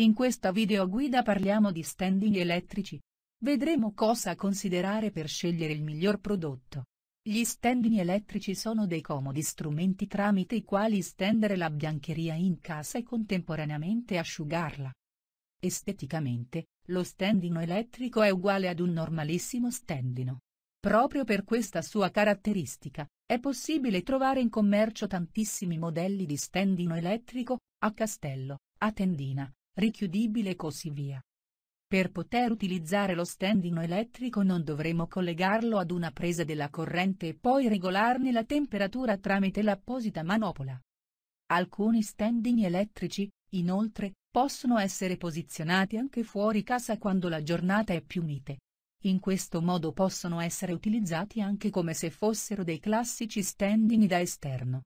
In questa videoguida parliamo di standing elettrici. Vedremo cosa considerare per scegliere il miglior prodotto. Gli standing elettrici sono dei comodi strumenti tramite i quali stendere la biancheria in casa e contemporaneamente asciugarla. Esteticamente, lo stendino elettrico è uguale ad un normalissimo stendino. Proprio per questa sua caratteristica, è possibile trovare in commercio tantissimi modelli di stendino elettrico, a castello, a tendina, richiudibile e così via. Per poter utilizzare lo standino elettrico non dovremo collegarlo ad una presa della corrente e poi regolarne la temperatura tramite l'apposita manopola. Alcuni standini elettrici, inoltre, possono essere posizionati anche fuori casa quando la giornata è più mite. In questo modo possono essere utilizzati anche come se fossero dei classici standini da esterno.